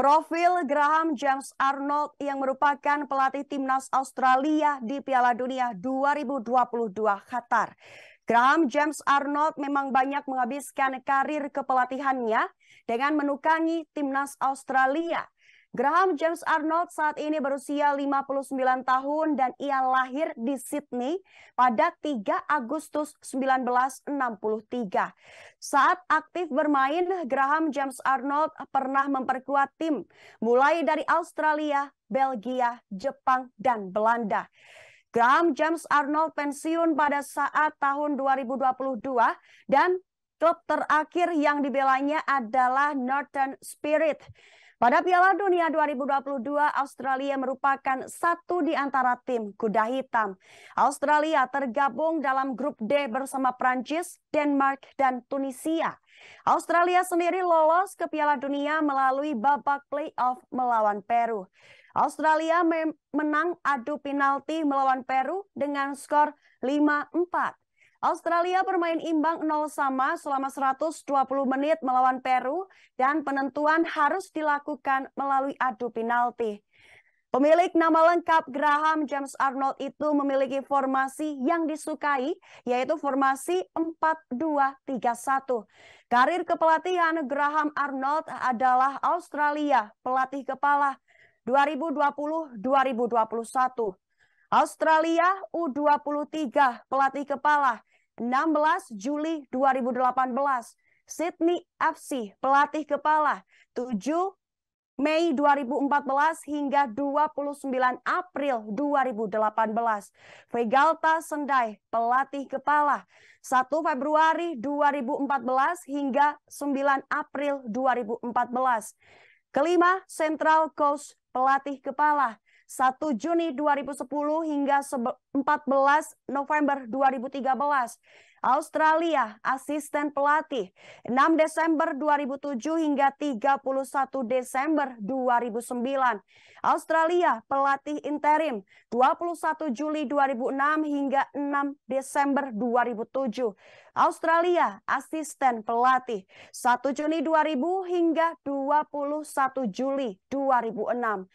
Profil Graham James Arnold yang merupakan pelatih timnas Australia di Piala Dunia 2022 Qatar. Graham James Arnold memang banyak menghabiskan karir kepelatihannya dengan menukangi timnas Australia Graham James Arnold saat ini berusia 59 tahun dan ia lahir di Sydney pada 3 Agustus 1963. Saat aktif bermain, Graham James Arnold pernah memperkuat tim mulai dari Australia, Belgia, Jepang, dan Belanda. Graham James Arnold pensiun pada saat tahun 2022 dan klub terakhir yang dibelanya adalah Northern Spirit. Pada Piala Dunia 2022, Australia merupakan satu di antara tim kuda hitam. Australia tergabung dalam grup D bersama Prancis, Denmark, dan Tunisia. Australia sendiri lolos ke Piala Dunia melalui babak playoff melawan Peru. Australia menang adu penalti melawan Peru dengan skor 5-4. Australia bermain imbang 0 sama selama 120 menit melawan Peru dan penentuan harus dilakukan melalui adu penalti. Pemilik nama lengkap Graham James Arnold itu memiliki formasi yang disukai, yaitu formasi 4-2-3-1. Karir kepelatihan Graham Arnold adalah Australia, pelatih kepala 2020-2021. Australia U23, pelatih kepala 16 Juli 2018. Sydney FC pelatih kepala 7 Mei 2014 hingga 29 April 2018. Vegalta Sendai, pelatih kepala, 1 Februari 2014 hingga 9 April 2014. Kelima, Central Coast, pelatih kepala, 1 Juni 2010 hingga 14 November 2013. Australia, asisten pelatih 6 Desember 2007 hingga 31 Desember 2009. Australia, pelatih interim 21 Juli 2006 hingga 6 Desember 2007. Australia, asisten pelatih 1 Juni 2000 hingga 21 Juli 2006.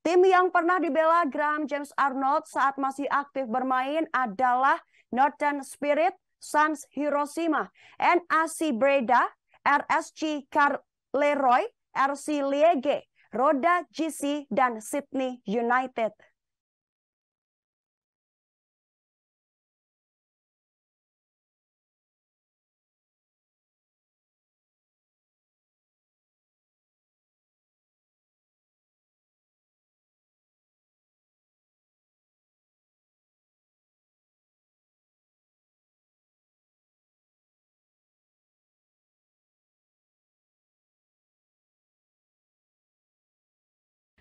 Tim yang pernah dibela Graham James Arnold saat masih aktif bermain adalah Northern Spirit, Suns Hiroshima, NAC Breda, RSG Carleroy, RC Liege, Roda GC, dan Sydney United.